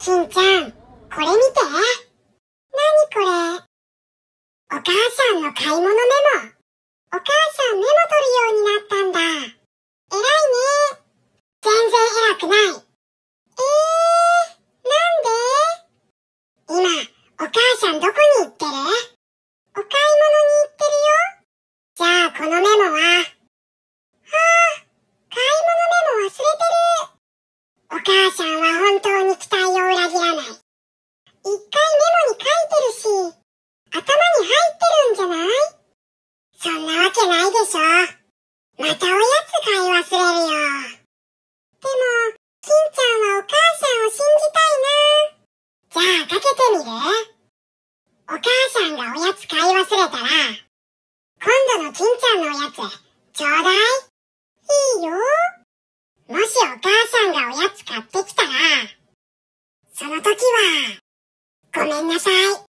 きんちゃん、これ見て。なにこれお母さんの買い物メモ。お母さんメモ取るようになったんだ。偉いね。全然偉くない。えー、なんで今、お母さんどこに行ってるお買い物に行ってるよ。じゃあこのメモは、母さんは本当に期待を裏切らない。一回メモに書いてるし、頭に入ってるんじゃないそんなわけないでしょ。またおやつ買い忘れるよ。でも、金ちゃんはお母さんを信じたいな。じゃあかけてみるお母さんがおやつ買い忘れたら、今度の金ちゃんのおやつ、ちょうだい。いいよ。その時は、ごめんなさい。